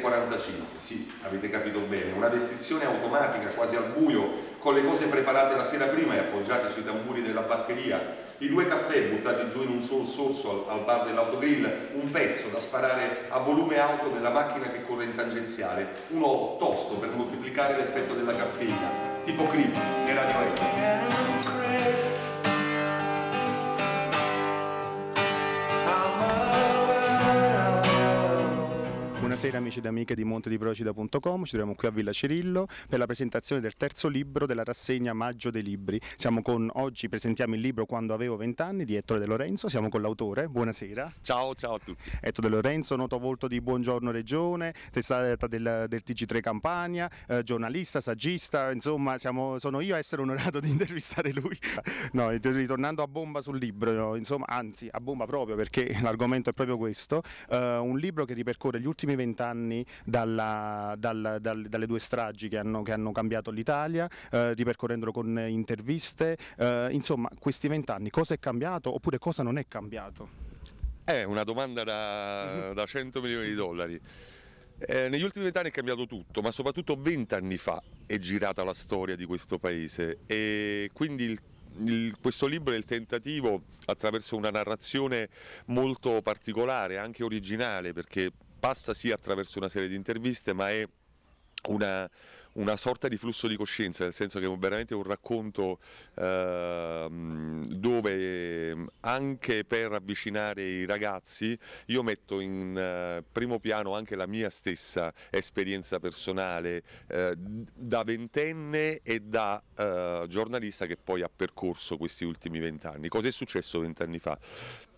45, sì, avete capito bene, una restrizione automatica quasi al buio, con le cose preparate la sera prima e appoggiate sui tamburi della batteria, i due caffè buttati giù in un solo sorso al, bar dell'autogrill, un pezzo da sparare a volume alto nella macchina che corre in tangenziale, uno tosto per moltiplicare l'effetto della caffeina, tipo creepy e radioattivo. Buonasera amici ed amiche di montediprocida.com, ci troviamo qui a Villa Cirillo per la presentazione del terzo libro della rassegna Maggio dei Libri. Siamo con, oggi presentiamo il libro Quando avevo vent'anni di Ettore De Lorenzo, siamo con l'autore, buonasera. Ciao, ciao a tutti. Ettore De Lorenzo, noto volto di Buongiorno Regione, testata del, del TG3 Campania, eh, giornalista, saggista, insomma siamo, sono io a essere onorato di intervistare lui. No, ritornando a bomba sul libro, no, insomma, anzi a bomba proprio perché l'argomento è proprio questo, eh, un libro che ripercorre gli ultimi vent'anni vent'anni dal, dal, dalle due stragi che hanno, che hanno cambiato l'Italia, eh, ripercorrendolo con interviste, eh, insomma questi vent'anni cosa è cambiato oppure cosa non è cambiato? È eh, una domanda da, mhm. da 100 milioni di dollari. Eh, negli ultimi vent'anni è cambiato tutto, ma soprattutto vent'anni fa è girata la storia di questo paese e quindi il il, questo libro è il tentativo attraverso una narrazione molto particolare, anche originale, perché passa sì attraverso una serie di interviste, ma è una, una, sorta di flusso di coscienza, nel senso che è veramente un racconto eh, dove ehm, anche per avvicinare i ragazzi io metto in eh, primo piano anche la mia stessa esperienza personale eh, da ventenne e da eh, giornalista che poi ha percorso questi ultimi vent'anni. Cos'è successo vent'anni fa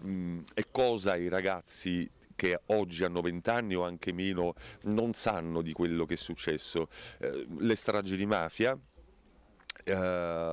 mm, e cosa i ragazzi che oggi hanno 20 anni o anche meno non sanno di quello che è successo. Eh, le stragi di mafia, Uh,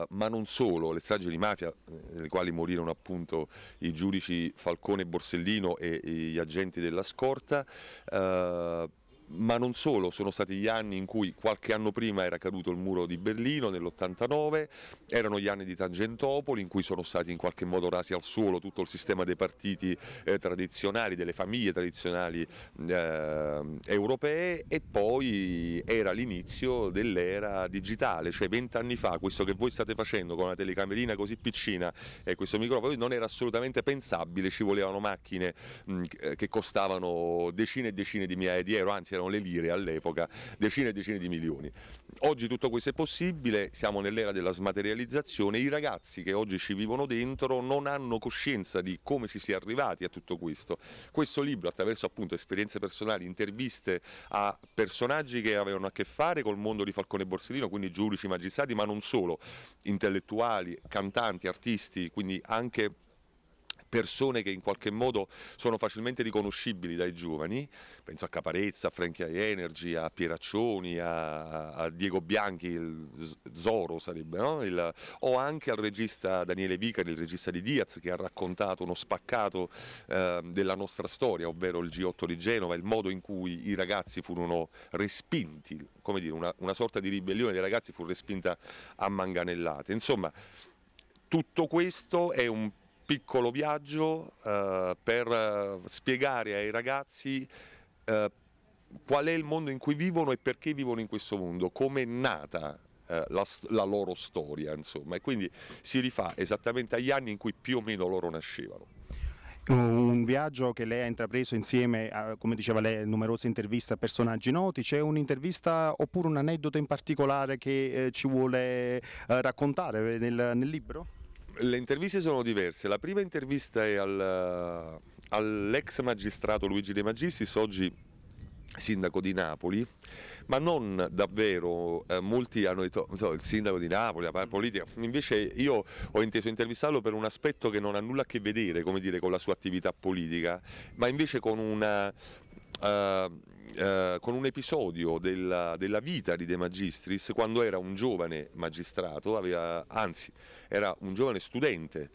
ma non solo, le stragi di mafia, eh, nelle quali morirono appunto i giudici Falcone e Borsellino e, e gli agenti della scorta, uh, ma non solo, sono stati gli anni in cui qualche anno prima era caduto il muro di Berlino nell'89, erano gli anni di Tangentopoli in cui sono stati in qualche modo rasi al suolo tutto il sistema dei partiti eh, tradizionali, delle famiglie tradizionali eh, europee e poi era l'inizio dell'era digitale, cioè vent'anni fa questo che voi state facendo con una telecamerina così piccina e questo microfono non era assolutamente pensabile, ci volevano macchine mh, mm, che costavano decine e decine di migliaia di euro, anzi erano le lire all'epoca, decine e decine di milioni. Oggi tutto questo è possibile, siamo nell'era della smaterializzazione, i ragazzi che oggi ci vivono dentro non hanno coscienza di come ci si è arrivati a tutto questo. Questo libro attraverso appunto esperienze personali, interviste a personaggi che avevano a che fare col mondo di Falcone Borsellino, quindi giudici, magistrati, ma non solo, intellettuali, cantanti, artisti, quindi anche persone che in qualche modo sono facilmente riconoscibili dai giovani, penso a Caparezza, a Frankie Energy, a Pieraccioni, a, a Diego Bianchi, Zoro sarebbe, no? il, o anche al regista Daniele Vicari, il regista di Diaz, che ha raccontato uno spaccato eh, della nostra storia, ovvero il G8 di Genova, il modo in cui i ragazzi furono respinti, come dire, una, una sorta di ribellione dei ragazzi fu respinta a manganellate. Insomma, tutto questo è un piccolo viaggio eh, per eh, spiegare ai ragazzi eh, qual è il mondo in cui vivono e perché vivono in questo mondo, come è nata eh, la, la, loro storia, insomma, e quindi si rifà esattamente agli anni in cui più o meno loro nascevano. Un viaggio che lei ha intrapreso insieme a, come diceva lei, numerose interviste a personaggi noti, c'è un'intervista oppure un aneddoto in particolare che eh, ci vuole eh, raccontare nel, nel libro? le interviste sono diverse. La prima intervista è al, eh, all'ex magistrato Luigi De Magistris, oggi sindaco di Napoli, ma non davvero, eh, molti hanno detto so, il sindaco di Napoli, la politica, invece io ho inteso intervistarlo per un aspetto che non ha nulla a che vedere, dire, con la sua attività politica, ma invece con una, Ehm, eh, con un episodio della, della, vita di De Magistris quando era un giovane magistrato, aveva, anzi era un giovane studente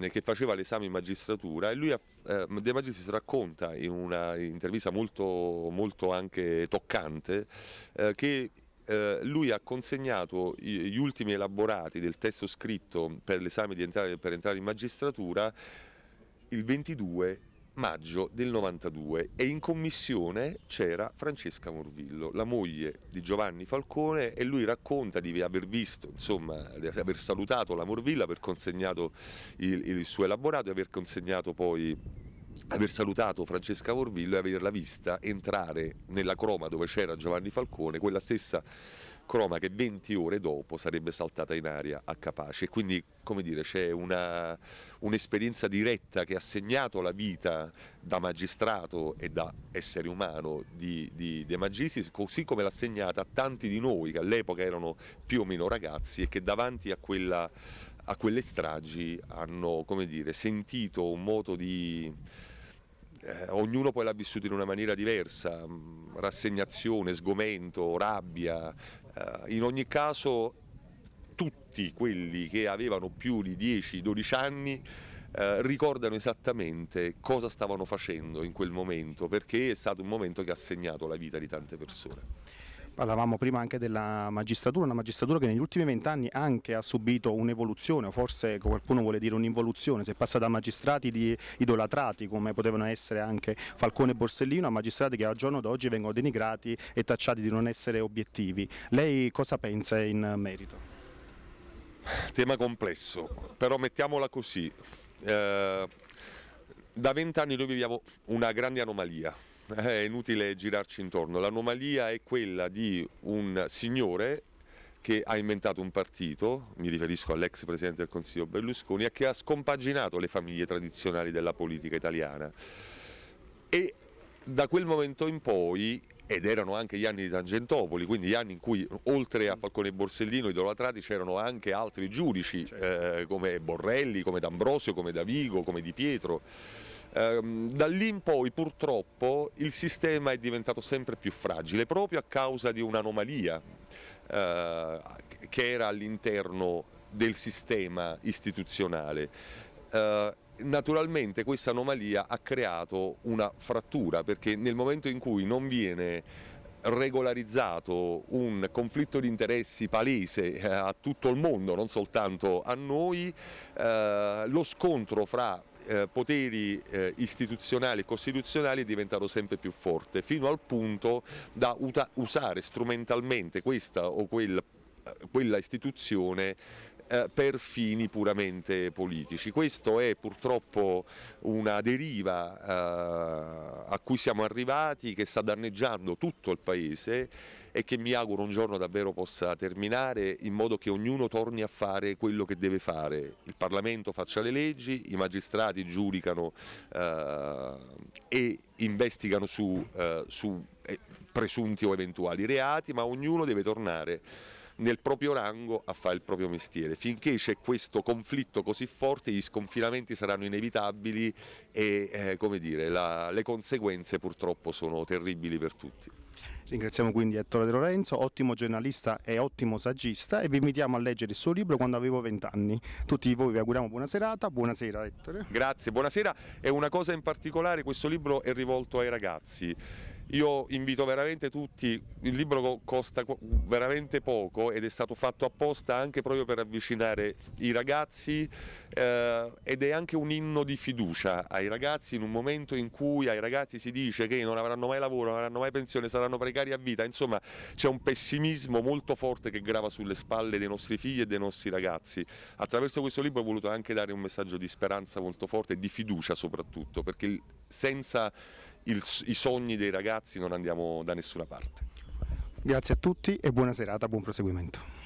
eh, che faceva l'esame in magistratura e lui ha, eh, De Magistris racconta in un'intervista molto, molto anche toccante eh, che eh, lui ha consegnato gli ultimi elaborati del testo scritto per l'esame per entrare in magistratura il 22 maggio del 92 e in commissione c'era Francesca Morvillo, la moglie di Giovanni Falcone e lui racconta di aver visto, insomma, di aver salutato la Morvillo, aver consegnato il, il suo elaborato e aver consegnato poi aver salutato Francesca Morvillo e averla vista entrare nella croma dove c'era Giovanni Falcone, quella stessa Croma che 20 ore dopo sarebbe saltata in aria a Capace. Quindi, come dire, c'è una, un'esperienza diretta che ha segnato la vita da magistrato e da essere umano di, di De Magisi, così come l'ha segnata a tanti di noi che all'epoca erano più o meno ragazzi e che davanti a, quella, a quelle stragi hanno, come dire, sentito un moto di... Eh, ognuno poi l'ha vissuto in una maniera diversa, rassegnazione, sgomento, rabbia, eh, in ogni caso tutti quelli che avevano più di 10-12 anni eh, ricordano esattamente cosa stavano facendo in quel momento perché è stato un momento che ha segnato la vita di tante persone. Parlavamo prima anche della magistratura, una magistratura che negli ultimi vent'anni anche ha subito un'evoluzione, o forse qualcuno vuole dire un'involuzione, si è passata da magistrati idolatrati come potevano essere anche Falcone e Borsellino a magistrati che al giorno d'oggi vengono denigrati e tacciati di non essere obiettivi. Lei cosa pensa in merito? Tema complesso, però mettiamola così, eh, da vent'anni noi viviamo una grande anomalia eh, è inutile girarci intorno, l'anomalia è quella di un signore che ha inventato un partito, mi riferisco all'ex presidente del Consiglio Berlusconi, e che ha scompaginato le famiglie tradizionali della politica italiana. E da quel momento in poi ed erano anche gli anni di Tangentopoli, quindi gli anni in cui oltre a Falcone e Borsellino idolatrati c'erano anche altri giudici certo. eh, come Borrelli, come D'Ambrosio, come Davigo, come Di Pietro Ehm, da lì in poi purtroppo il sistema è diventato sempre più fragile proprio a causa di un'anomalia eh, che era all'interno del sistema istituzionale. Eh, naturalmente questa anomalia ha creato una frattura perché nel momento in cui non viene regolarizzato un conflitto di interessi palese eh, a tutto il mondo, non soltanto a noi, eh, lo scontro fra eh, poteri eh, istituzionali e costituzionali è diventato sempre più forte, fino al punto da usare strumentalmente questa o quel, eh, quella istituzione eh, per fini puramente politici. Questo è purtroppo una deriva eh, a cui siamo arrivati che sta danneggiando tutto il Paese e che mi auguro un giorno davvero possa terminare in modo che ognuno torni a fare quello che deve fare. Il Parlamento faccia le leggi, i magistrati giudicano eh, e investigano su, su presunti o eventuali reati, ma ognuno deve tornare nel proprio rango a fare il proprio mestiere. Finché c'è questo conflitto così forte gli sconfinamenti saranno inevitabili e eh, come dire, la, le conseguenze purtroppo sono terribili per tutti. Ringraziamo quindi Ettore De Lorenzo, ottimo giornalista e ottimo saggista e vi invitiamo a leggere il suo libro quando avevo vent'anni. Tutti voi vi auguriamo buona serata, buonasera Ettore. Grazie, buonasera e una cosa in particolare, questo libro è rivolto ai ragazzi. Io invito veramente tutti, il libro costa veramente poco ed è stato fatto apposta anche proprio per avvicinare i ragazzi eh, ed è anche un inno di fiducia ai ragazzi in un momento in cui ai ragazzi si dice che non avranno mai lavoro, non avranno mai pensione, saranno precari a vita, insomma c'è un pessimismo molto forte che grava sulle spalle dei nostri figli e dei nostri ragazzi. Attraverso questo libro ho voluto anche dare un messaggio di speranza molto forte e di fiducia soprattutto, perché senza il, i sogni dei ragazzi non andiamo da nessuna parte. Grazie a tutti e buona serata, buon proseguimento.